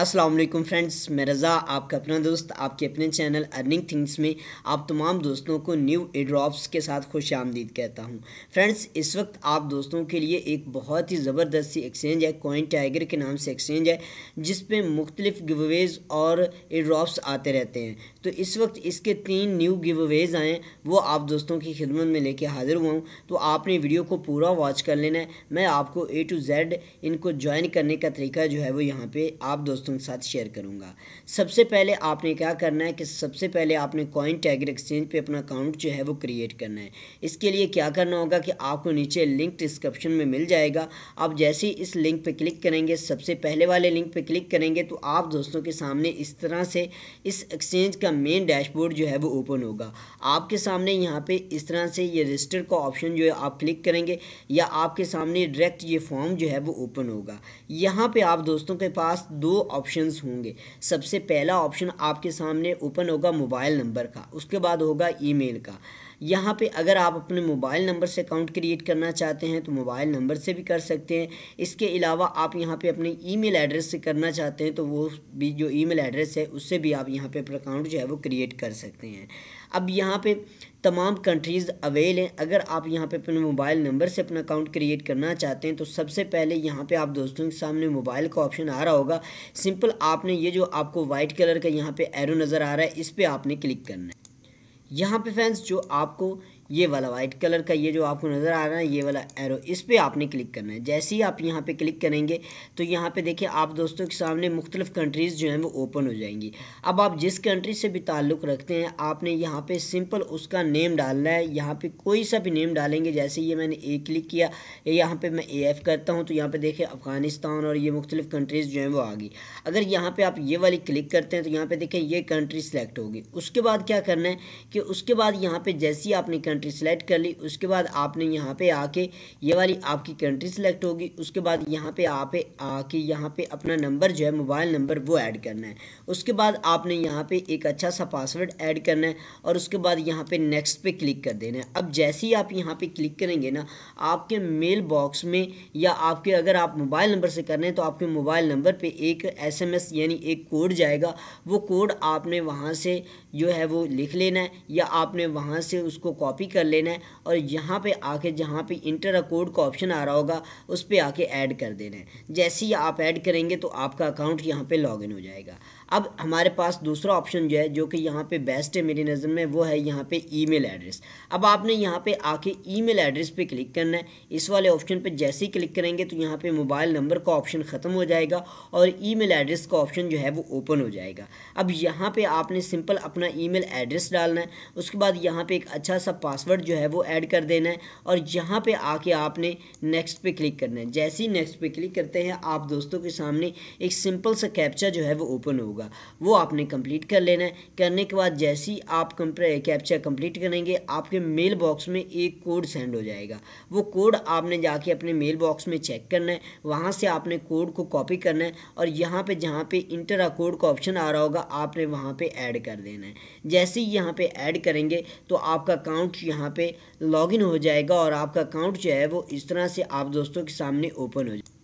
अस्सलाम वालेकुम फ्रेंड्स मैं रज़ा आपका अपना दोस्त आपके अपने चैनल अर्निंग थिंग्स में आप तमाम दोस्तों को न्यू एड्रॉप्स के साथ खुश आमदीद कहता हूं फ्रेंड्स इस वक्त आप दोस्तों के लिए एक बहुत ही ज़बरदस्त सी एक्सचेंज है कॉइन टाइगर के नाम से एक्सचेंज है जिस पे मुख्तलिफ गिवेज़ और एड्रॉप्स आते रहते हैं तो इस वक्त इसके तीन न्यू गिवेज़ आएँ वो आप दोस्तों की खिदमत में लेके हाज़िर हुआ हूँ तो आपने वीडियो को पूरा वॉच कर लेना है मैं आपको ए टू जेड इनको ज्वाइन करने का तरीका जो है वो यहाँ पर आप दोस्तों दोस्तों के साथ शेयर करूंगा सबसे पहले आपने क्या करना है कि सबसे पहले आपने कॉइन टैगर एक्सचेंज पे अपना अकाउंट जो है वो क्रिएट करना है इसके लिए क्या करना होगा कि आपको नीचे लिंक डिस्क्रिप्शन में मिल जाएगा आप जैसे ही इस लिंक पर क्लिक करेंगे सबसे पहले वाले लिंक पर क्लिक करेंगे तो आप दोस्तों के सामने इस तरह से इस एक्सचेंज का मेन डैशबोर्ड जो है वो ओपन होगा आपके सामने यहाँ पर इस तरह से ये रजिस्टर का ऑप्शन जो है आप क्लिक करेंगे या आपके सामने डायरेक्ट ये फॉर्म जो है वो ओपन होगा यहाँ पे आप दोस्तों के पास दो ऑप्शंस होंगे सबसे पहला ऑप्शन आपके सामने ओपन होगा मोबाइल नंबर का उसके बाद होगा ईमेल का यहाँ पे अगर आप अपने मोबाइल नंबर से अकाउंट क्रिएट करना चाहते हैं तो मोबाइल नंबर से भी कर सकते हैं इसके अलावा आप यहाँ पे अपने ईमेल एड्रेस से करना चाहते हैं तो वो भी जो ईमेल एड्रेस है उससे भी आप यहाँ पे अपना अकाउंट जो है वो क्रिएट कर सकते हैं अब यहाँ पे तमाम कंट्रीज़ अवेल हैं अगर आप यहाँ पे अपने मोबाइल नंबर से अपना अकाउंट क्रिएट करना चाहते हैं तो सबसे पहले यहाँ पे आप दोस्तों के सामने मोबाइल का ऑप्शन आ रहा होगा सिंपल आपने ये जो आपको वाइट कलर का यहाँ पे एरो नज़र आ रहा है इस पर आपने क्लिक करना है यहाँ पे फैंस जो आपको ये वाला वाइट कलर का ये जो आपको नज़र आ रहा है ये वाला एरो इस पर आपने क्लिक करना है जैसे ही आप यहाँ पे क्लिक करेंगे तो यहाँ पे देखिए आप दोस्तों के सामने मुख्तलिफ़ कंट्रीज़ जो हैं वो ओपन हो जाएंगी अब आप जिस कंट्री से भी ताल्लुक़ रखते हैं आपने यहाँ पे सिंपल उसका नेम डालना है यहाँ पे कोई सा भी नेम डालेंगे जैसे ये मैंने ए क्लिक किया यहाँ पर मैं ए एफ़ करता हूँ तो यहाँ पर देखें अफ़गानिस्तान और ये मुख्तलिफ़ कंट्रीज़ जो हैं वो आ गई अगर यहाँ पर आप ये वाली क्लिक करते हैं तो यहाँ पर देखें ये कंट्री सेलेक्ट होगी उसके बाद क्या करना है कि उसके बाद यहाँ पर जैसे ही आपने कंट्री कंट्री सेलेक्ट कर ली उसके बाद आपने यहाँ पे आके ये वाली आपकी कंट्री सेलेक्ट होगी उसके बाद यहाँ पे आप आके यहाँ पे अपना नंबर जो है मोबाइल नंबर वो ऐड करना है उसके बाद आपने यहाँ पे एक अच्छा सा पासवर्ड ऐड करना है और उसके बाद यहाँ पे नेक्स्ट पे क्लिक कर देना है अब जैसे ही आप यहाँ पे क्लिक करेंगे ना आपके मेल बॉक्स में या आपके अगर आप मोबाइल नंबर से कर रहे हैं तो आपके मोबाइल नंबर पर एक एस यानी एक कोड जाएगा वो कोड आपने वहाँ से जो है वो लिख लेना है या आपने वहाँ से उसको कॉपी कर लेना है और यहाँ पे आके जहाँ पे इंटर अकोड का ऑप्शन आ रहा होगा उस पर आके ऐड कर देना है जैसे ही आप ऐड करेंगे तो आपका अकाउंट यहाँ पे लॉगिन हो जाएगा अब हमारे पास दूसरा ऑप्शन जो है जो कि यहाँ पे बेस्ट है मेरी नज़र में वो है यहाँ पे ईमेल एड्रेस अब आपने यहाँ पे आके ईमेल एड्रेस पे क्लिक करना है इस वाले ऑप्शन पे जैसे ही क्लिक करेंगे तो यहाँ पे मोबाइल नंबर का ऑप्शन ख़त्म हो जाएगा और ईमेल एड्रेस का ऑप्शन जो है वो ओपन हो जाएगा अब यहाँ पर आपने सिंपल अपना ई एड्रेस डालना है उसके बाद यहाँ पर एक अच्छा सा पासवर्ड जो है वो ऐड कर देना है और यहाँ पे आके आपने नेक्स्ट पे क्लिक करना है जैसे ही नेक्स्ट पे क्लिक करते हैं आप दोस्तों के सामने एक सिंपल सा कैप्चा जो है वो ओपन होगा वो आपने कंप्लीट कर लेना है करने के बाद जैसे ही आप कैप्चा कंप्लीट करेंगे आपके मेल बॉक्स में एक कोड सेंड हो जाएगा वो कोड आपने जाके अपने मेल बॉक्स में चेक करना है वहाँ से आपने कोड को कॉपी करना है और यहाँ पर जहाँ पर इंटरा कोड का ऑप्शन आ रहा होगा आपने वहाँ पर ऐड कर देना है जैसे ही यहाँ पर ऐड करेंगे तो आपका अकाउंट कुछ यहाँ पे लॉगिन हो जाएगा और आपका अकाउंट जो है वो इस तरह से आप दोस्तों के सामने ओपन हो जाएगा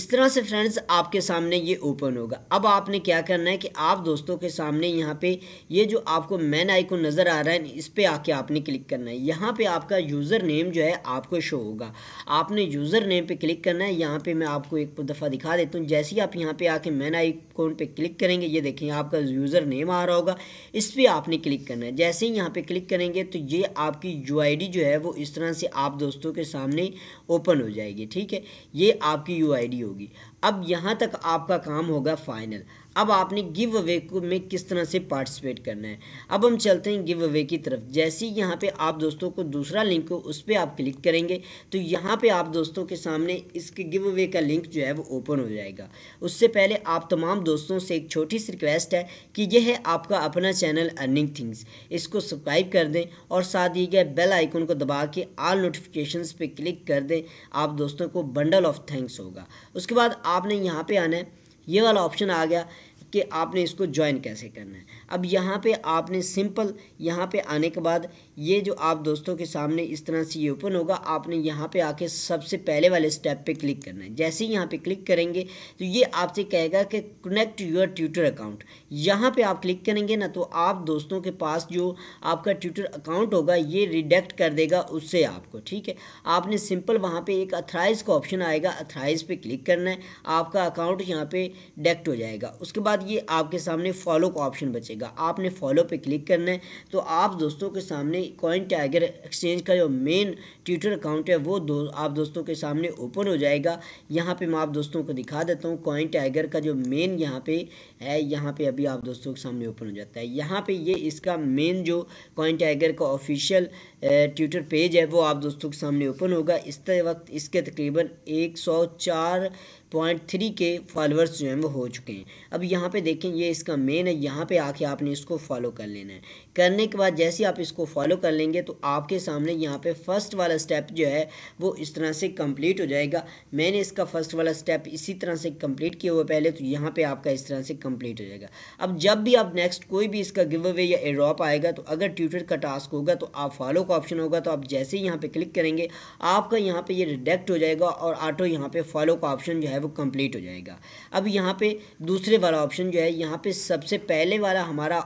इस तरह से फ्रेंड्स आपके सामने ये ओपन होगा अब आपने क्या करना है कि आप दोस्तों के सामने यहाँ पे ये जो आपको मैन आइकन नज़र आ रहा है इस पर आके आपने क्लिक करना है यहाँ पे आपका यूज़र नेम जो है आपको शो होगा आपने यूज़र नेम पे क्लिक करना है यहाँ पे मैं आपको एक दफ़ा दिखा देता हूँ जैसे ही आप यहाँ पर आके मैन आइकॉन पे क्लिक करेंगे ये देखें आपका यूज़र नेम आ रहा होगा इस पर आपने क्लिक करना है जैसे ही यहाँ पर क्लिक करेंगे तो ये आपकी यू जो है वो इस तरह से आप दोस्तों के सामने ओपन हो जाएगी ठीक है ये आपकी यू होगी अब यहाँ तक आपका काम होगा फाइनल अब आपने गिव अवे को में किस तरह से पार्टिसिपेट करना है अब हम चलते हैं गिव अवे की तरफ जैसे ही यहाँ पे आप दोस्तों को दूसरा लिंक हो उस पर आप क्लिक करेंगे तो यहाँ पे आप दोस्तों के सामने इसके गिव अवे का लिंक जो है वो ओपन हो जाएगा उससे पहले आप तमाम दोस्तों से एक छोटी सी रिक्वेस्ट है कि यह है आपका अपना चैनल अर्निंग थिंग्स इसको सब्सक्राइब कर दें और साथ ही गए बेल आइकन को दबा के आल नोटिफिकेशन पर क्लिक कर दें आप दोस्तों को बंडल ऑफ थैंक्स होगा उसके बाद आपने यहाँ पर आना है ये वाला ऑप्शन आ गया कि आपने इसको ज्वाइन कैसे करना है अब यहाँ पे आपने सिंपल यहाँ पे आने के बाद ये जो आप दोस्तों के सामने इस तरह से ये ओपन होगा आपने यहाँ पे आके सबसे पहले वाले स्टेप पे क्लिक करना है जैसे ही यहाँ पे क्लिक करेंगे तो ये आपसे कहेगा कि कनेक्ट योर ट्विटर अकाउंट यहाँ पे आप क्लिक करेंगे ना तो आप दोस्तों के पास जो आपका ट्विटर अकाउंट होगा ये रिडेक्ट कर देगा उससे आपको ठीक है आपने सिंपल वहाँ पर एक अथराइज का ऑप्शन आएगा अथराइज पर क्लिक करना है आपका अकाउंट यहाँ पर डेक्ट हो जाएगा उसके बाद ये आपके सामने फॉलो का ऑप्शन बचेगा कीजिएगा आपने फॉलो पे क्लिक करना है तो आप दोस्तों के सामने कॉइन टाइगर एक्सचेंज का जो मेन ट्विटर अकाउंट है वो दो आप दोस्तों के सामने ओपन हो जाएगा यहाँ पे मैं आप दोस्तों को दिखा देता हूँ कॉइन टाइगर का जो मेन यहाँ पे है यहाँ पे अभी आप दोस्तों के सामने ओपन हो जाता है यहाँ पे ये इसका मेन जो कॉइन टाइगर का ऑफिशियल ट्विटर पेज है वो आप दोस्तों के सामने ओपन होगा इस वक्त इसके तकरीबन एक सौ चार पॉइंट थ्री के फॉलोअर्स जो हैं वो हो चुके हैं अब यहाँ पे देखें ये इसका मेन है यहाँ पे आके आपने इसको फॉलो कर लेना है करने के बाद जैसे आप इसको फॉलो कर लेंगे तो आपके सामने यहाँ पे फर्स्ट वाला स्टेप जो है वो इस तरह से कंप्लीट हो जाएगा मैंने इसका फर्स्ट वाला स्टेप इसी तरह से कम्प्लीट किया हुआ पहले तो यहाँ पर आपका इस तरह से कम्प्लीट हो जाएगा अब जब भी आप नेक्स्ट कोई भी इसका गिव अवे या एड्रॉप आएगा तो अगर ट्यूटर का टास्क होगा तो आप फॉलो का ऑप्शन होगा तो आप जैसे ही यहाँ पर क्लिक करेंगे आपका यहाँ पर ये रिडेक्ट हो जाएगा और ऑटो यहाँ पर फॉलो का ऑप्शन जो है वो कंप्लीट हो जाएगा अब यहाँ पे दूसरे वाला ऑप्शन जो है यहाँ पे सबसे पहले वाला हमारा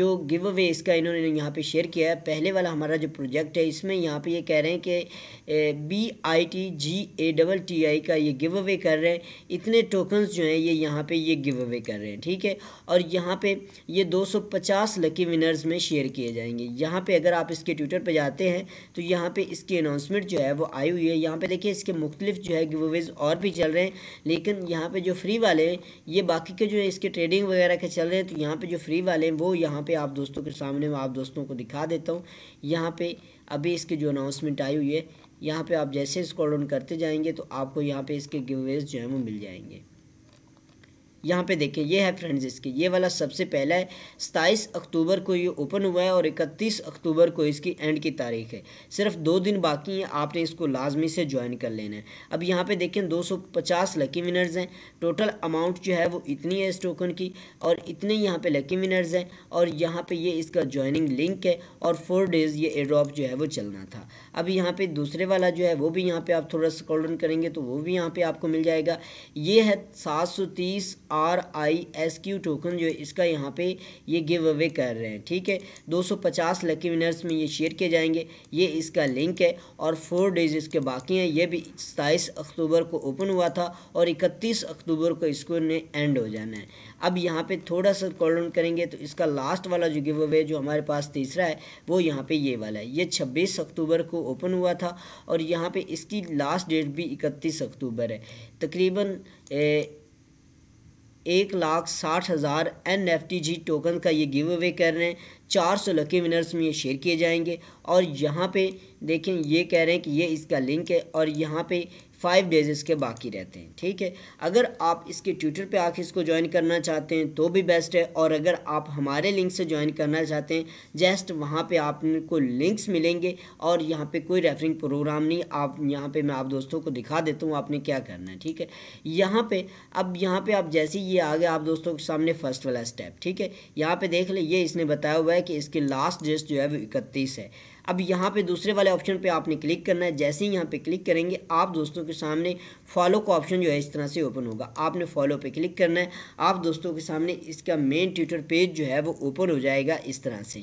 जो गिव अवे इसका इन्होंने यहाँ पे शेयर किया है पहले वाला हमारा जो प्रोजेक्ट है इसमें यहाँ पे ये यह कह रहे हैं कि B I T G A double T I का ये गिव अवे कर रहे हैं इतने टोकन्स जो हैं ये यहाँ पर ये गिव अवे कर रहे हैं ठीक है और यहाँ पे ये दो लकी विनर्स में शेयर किए जाएंगे यहाँ पर अगर आप इसके ट्विटर पर जाते हैं तो यहाँ पर इसकी अनाउंसमेंट जो है वो आई हुई है यहाँ पर देखिए इसके मुख्तलिफ जो है गिव अवेज और भी चल रहे हैं लेकिन यहाँ पे जो फ्री वाले हैं ये बाकी के जो है इसके ट्रेडिंग वगैरह के चल रहे हैं तो यहाँ पे जो फ्री वाले हैं वो यहाँ पे आप दोस्तों के सामने मैं आप दोस्तों को दिखा देता हूँ यहाँ पे अभी इसकी जो अनाउंसमेंट आई हुई है यहाँ पर आप जैसे इसको डाउन करते जाएंगे तो आपको यहाँ पे इसके गिवेज जो हैं वो मिल जाएंगे यहाँ पे देखिए ये है फ्रेंड्स इसकी ये वाला सबसे पहला है सताईस अक्टूबर को ये ओपन हुआ है और इकतीस अक्टूबर को इसकी एंड की तारीख है सिर्फ दो दिन बाकी हैं आपने इसको लाजमी से ज्वाइन कर लेना है अब यहाँ पे देखें 250 लकी विनर्स हैं टोटल अमाउंट जो है वो इतनी है इस टोकन की और इतने यहाँ पर लकी विनर्स हैं और यहाँ पर ये इसका ज्वाइनिंग लिंक है और फोर डेज़ ये एड्रॉप जो है वो चलना था अब यहाँ पर दूसरे वाला जो है वो भी यहाँ पर आप थोड़ा स्कॉल करेंगे तो वो भी यहाँ पर आपको मिल जाएगा ये है सात R I S Q token जो इसका यहाँ पे ये गिव अवे कर रहे हैं ठीक है 250 लकी विनर्स में ये शेयर किए जाएंगे ये इसका लिंक है और फोर डेज इसके बाकी हैं ये भी सताईस अक्टूबर को ओपन हुआ था और इकतीस अक्टूबर को इसको ने एंड हो जाना है अब यहाँ पे थोड़ा सा कॉल करेंगे तो इसका लास्ट वाला जो गिव अवे जो हमारे पास तीसरा है वो यहाँ पर ये वाला है ये छब्बीस अक्टूबर को ओपन हुआ था और यहाँ पे इसकी लास्ट डेट भी इकतीस अक्टूबर है तकरीबन एक लाख साठ हज़ार N F T G token का ये गिव अवे कर रहे हैं चार सौ लकी विनर्स में ये शेयर किए जाएंगे और यहाँ पे देखें ये कह रहे हैं कि ये इसका लिंक है और यहाँ पे फाइव डेज इसके बाकी रहते हैं ठीक है अगर आप इसके ट्विटर पे आके इसको ज्वाइन करना चाहते हैं तो भी बेस्ट है और अगर आप हमारे लिंक से ज्वाइन करना चाहते हैं जस्ट वहाँ पे आपको लिंक्स मिलेंगे और यहाँ पे कोई रेफरिंग प्रोग्राम नहीं आप यहाँ पे मैं आप दोस्तों को दिखा देता हूँ आपने क्या करना है ठीक है यहाँ पर अब यहाँ पर आप जैसे ही ये आ गए आप दोस्तों के सामने फर्स्ट वाला स्टेप ठीक है यहाँ पर देख ले ये इसने बताया हुआ है कि इसके लास्ट डेस्ट जो है वो इकतीस है अब यहाँ पे दूसरे वाले ऑप्शन पे आपने क्लिक करना है जैसे ही यहाँ पे क्लिक करेंगे आप दोस्तों के सामने फॉलो का ऑप्शन जो है इस तरह से ओपन होगा आपने फॉलो पे क्लिक करना है आप दोस्तों के सामने इसका मेन ट्विटर पेज जो है वो ओपन हो जाएगा इस तरह से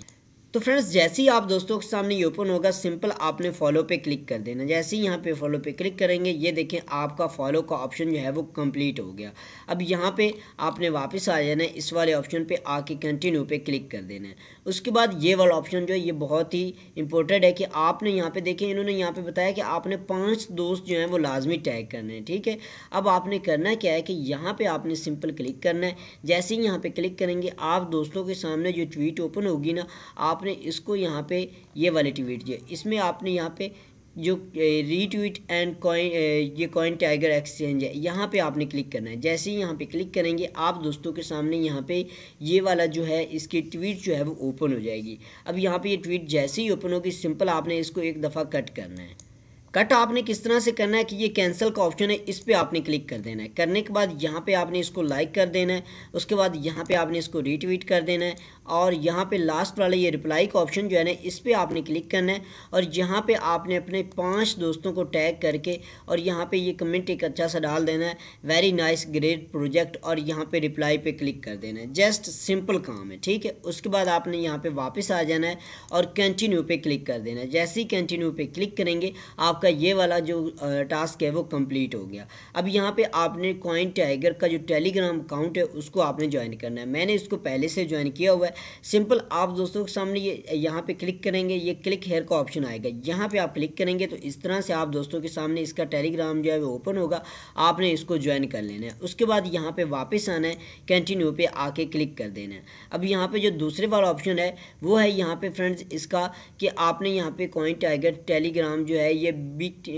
तो फ्रेंड्स जैसे ही आप दोस्तों के सामने ये ओपन होगा सिंपल आपने फॉलो पे क्लिक कर देना जैसे ही यहाँ पे फॉलो पे क्लिक करेंगे ये देखें आपका फॉलो का ऑप्शन जो है वो कंप्लीट हो गया अब यहाँ पे आपने वापस आ जाना है इस वाले ऑप्शन पे आके कंटिन्यू पे क्लिक कर देना है उसके बाद ये वाला ऑप्शन जो है ये बहुत ही इंपॉर्टेंट है कि आपने यहाँ पर देखें इन्होंने यहाँ पर बताया कि आपने पाँच दोस्त जो हैं वो लाजमी टैग करने हैं ठीक है अब आपने करना क्या है कि यहाँ पर आपने सिंपल क्लिक करना है जैसे ही यहाँ पर क्लिक करेंगे आप दोस्तों के सामने जो ट्वीट ओपन होगी ना आप आपने इसको यहाँ पे ये वाले ट्वीट दिए इसमें आपने यहाँ पे जो रीट्वीट एंड कॉइन ये कॉइन टाइगर एक्सचेंज है यहाँ पे आपने क्लिक करना है जैसे ही यहाँ पे क्लिक करेंगे आप दोस्तों के सामने यहाँ पे ये वाला जो है इसकी ट्वीट जो है वो ओपन हो जाएगी अब यहाँ पे ये ट्वीट जैसे ही ओपन होगी सिंपल आपने इसको एक दफ़ा कट करना है कट आपने किस तरह से करना है कि ये कैंसिल का ऑप्शन है इस पर आपने क्लिक कर देना है करने के बाद यहाँ पे आपने इसको लाइक कर देना है उसके बाद यहाँ पे आपने इसको रीट्वीट कर देना है और यहाँ पे लास्ट वाला ये रिप्लाई का ऑप्शन जो है ना इस पर आपने क्लिक करना है और यहाँ पे आपने अपने पांच दोस्तों को टैग करके और यहाँ पर ये कमेंट एक अच्छा सा डाल देना है वेरी नाइस ग्रेट प्रोजेक्ट और यहाँ पर रिप्लाई पर क्लिक कर देना है जस्ट सिंपल काम है ठीक है उसके बाद आपने यहाँ पर वापस आ जाना है और कंटिन्यू पर क्लिक कर देना है जैसे ही कंटिन्यू पर क्लिक करेंगे आप आपका ये वाला जो टास्क है वो कंप्लीट हो गया अब यहाँ पे आपने कॉइन टाइगर का जो टेलीग्राम अकाउंट है उसको आपने ज्वाइन करना है मैंने इसको पहले से ज्वाइन किया हुआ है सिंपल आप दोस्तों के सामने ये यहाँ पे क्लिक करेंगे ये क्लिक हेयर का ऑप्शन आएगा यहाँ पे आप क्लिक करेंगे तो इस तरह से आप दोस्तों के सामने इसका टेलीग्राम जो है वो ओपन होगा आपने इसको ज्वाइन कर लेना है उसके बाद यहाँ पर वापस आना है कंटिन्यू पर आके क्लिक कर देना है अब यहाँ पर जो दूसरे वाला ऑप्शन है वो है यहाँ पर फ्रेंड्स इसका कि आपने यहाँ पर कॉइन टाइगर टेलीग्राम जो है ये बिट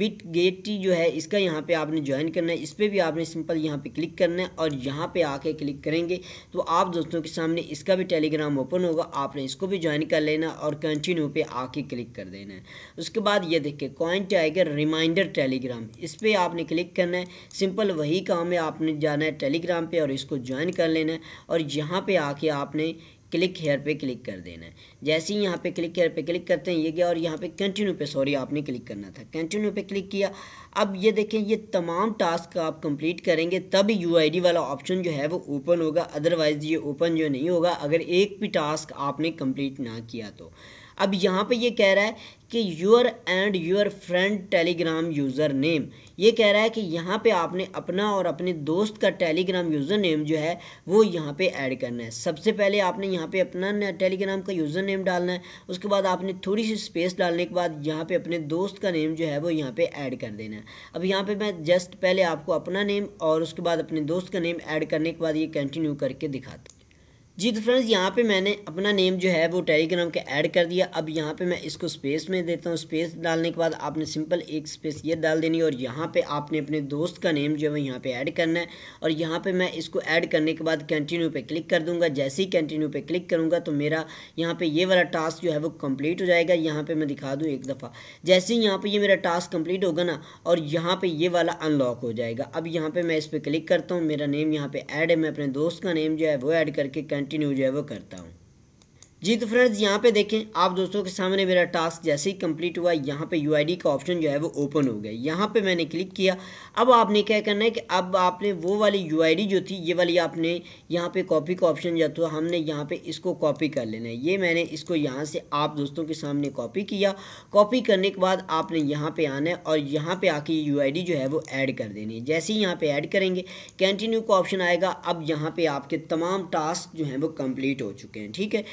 बिट गेट जो है इसका यहाँ पे आपने ज्वाइन करना है इस पर भी आपने सिंपल यहाँ पे क्लिक करना है और यहाँ पे आके क्लिक करेंगे तो आप दोस्तों के सामने इसका भी टेलीग्राम ओपन होगा आपने इसको भी ज्वाइन कर लेना और कंटिन्यू पे आके क्लिक कर देना है उसके बाद ये देखिए कॉइन टाइगर रिमाइंडर टेलीग्राम इस पर आपने क्लिक करना है सिंपल वही काम है आपने जाना है टेलीग्राम पर और इसको ज्वाइन कर लेना है और यहाँ पर आके आपने क्लिक हेयर पे क्लिक कर देना है जैसे ही यहाँ पे क्लिक हेयर पे क्लिक करते हैं ये गया और यहाँ पे कंटिन्यू पे सॉरी आपने क्लिक करना था कंटिन्यू पे क्लिक किया अब ये देखें ये तमाम टास्क आप कंप्लीट करेंगे तब यू वाला ऑप्शन जो है वो ओपन होगा अदरवाइज़ ये ओपन जो नहीं होगा अगर एक भी टास्क आपने कंप्लीट ना किया तो अब यहाँ पे ये कह रहा है कि your and your friend Telegram user name ये कह रहा है कि यहाँ पे आपने अपना और अपने दोस्त का टेलीग्राम यूज़र नेम जो है वो यहाँ पे ऐड करना है सबसे पहले आपने यहाँ पे अपना टेलीग्राम का यूज़र नेम डालना है उसके बाद आपने थोड़ी सी स्पेस डालने के बाद यहाँ पे अपने दोस्त का नेम जो है वो यहाँ पे ऐड कर देना है अब यहाँ पे मैं जस्ट पहले आपको अपना नेम और उसके बाद अपने दोस्त का नेम ऐड करने के बाद ये कंटिन्यू करके दिखाता जी तो फ्रेंड्स यहाँ पे मैंने अपना नेम जो है वो टेलीग्राम के ऐड कर दिया अब यहाँ पे मैं इसको स्पेस में देता हूँ स्पेस डालने के बाद आपने सिंपल एक स्पेस ये डाल देनी है और यहाँ पे आपने अपने दोस्त का नेम जो है वो यहाँ पे ऐड करना है और यहाँ पे मैं इसको ऐड करने के बाद कंटिन्यू पे क्लिक कर दूँगा जैसे ही कंटिन्यू पर क्लिक करूँगा तो मेरा यहाँ पर ये वाला टास्क जो है वो कम्प्लीट हो जाएगा यहाँ पर मैं दिखा दूँ एक दफ़ा जैसे ही यहाँ पर ये मेरा टास्क कम्प्लीट होगा ना और यहाँ पर ये वाला अनलॉक हो जाएगा अब यहाँ पर मैं इस पर क्लिक करता हूँ मेरा नेम यहाँ पर ऐड है मैं अपने दोस्त का नेम जो है वो ऐड करके कंटिन्यू जो है वो करता हूँ जी तो फ्रेंड्स यहाँ पे देखें आप दोस्तों के सामने मेरा टास्क जैसे ही कंप्लीट हुआ यहाँ पे यू का ऑप्शन जो है वो ओपन हो गया यहाँ पे मैंने क्लिक किया अब आपने क्या करना है कि अब आपने वो वाली यू जो थी ये वाली आपने यहाँ पे कॉपी का ऑप्शन जो था हमने यहाँ पे इसको कॉपी कर लेना है ये मैंने इसको यहाँ से आप दोस्तों के सामने कॉपी किया कॉपी करने के बाद आपने यहाँ पर आना है और यहाँ पर आके ये यू जो है वो ऐड कर देनी है जैसे ही यहाँ पर ऐड करेंगे कंटिन्यू का ऑप्शन आएगा अब यहाँ पर आपके तमाम टास्क जो हैं वो कम्प्लीट हो चुके हैं ठीक है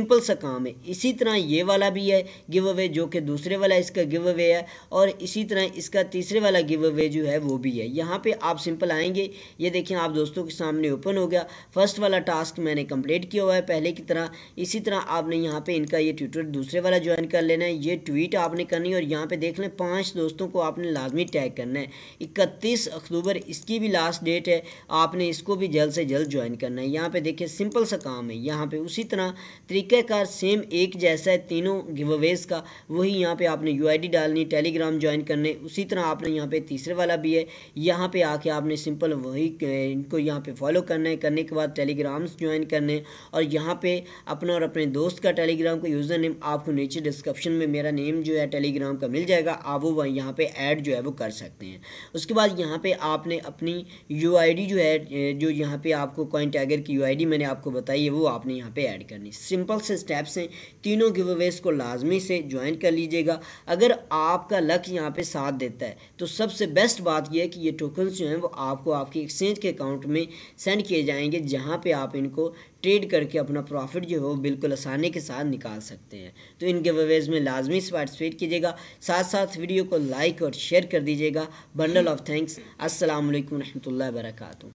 सिंपल सा काम है इसी तरह ये वाला भी है गिव अवे जो कि दूसरे वाला इसका गिव अवे है और इसी तरह इसका तीसरे वाला गिव अवे जो है वो भी है यहाँ पे आप सिंपल आएंगे ये देखें आप दोस्तों के सामने ओपन हो गया फर्स्ट वाला टास्क मैंने कंप्लीट किया हुआ है पहले की तरह इसी तरह आपने यहाँ पे इनका ये ट्विटर दूसरे वाला ज्वाइन कर लेना है ये ट्वीट आपने करनी है और यहाँ पे देख लें पाँच दोस्तों को आपने लाजमी टैग करना है इकतीस अक्टूबर इसकी भी लास्ट डेट है आपने इसको भी जल्द से जल्द ज्वाइन करना है यहाँ पे देखिए सिंपल सा काम है यहाँ पर उसी तरह तरीके तरीक़ाकार का सेम एक जैसा है तीनों गिवेज का वही यहाँ पे आपने यूआईडी डालनी टेलीग्राम ज्वाइन करने उसी तरह आपने यहाँ पे तीसरे वाला भी है यहाँ पे आके आपने सिंपल वही इनको यहाँ पे फॉलो करना है करने के बाद टेलीग्राम्स ज्वाइन करने और यहाँ पे अपना और अपने दोस्त का टेलीग्राम का यूज़र नेम आपको नीचे डिस्क्रिप्शन में मेरा नेम जो है टेलीग्राम का मिल जाएगा आप वो यहाँ पर ऐड जो है वो कर सकते हैं उसके बाद यहाँ पर आपने अपनी यू जो है जो यहाँ पर आपको कॉइन टैगर की यू मैंने आपको बताई है वो आपने यहाँ पर ऐड करनी सिंपल सिंपल से स्टेप्स हैं तीनों गिव अवेज को लाजमी से ज्वाइन कर लीजिएगा अगर आपका लक यहाँ पे साथ देता है तो सबसे बेस्ट बात यह है कि ये टोकन्स जो हैं वो आपको आपके एक्सचेंज के अकाउंट में सेंड किए जाएंगे जहाँ पे आप इनको ट्रेड करके अपना प्रॉफिट जो है वो बिल्कुल आसानी के साथ निकाल सकते हैं तो इन अवेज में लाजमी से पार्टिसिपेट कीजिएगा साथ साथ वीडियो को लाइक और शेयर कर दीजिएगा बंडल ऑफ थैंक्स असलम वरहमल वरक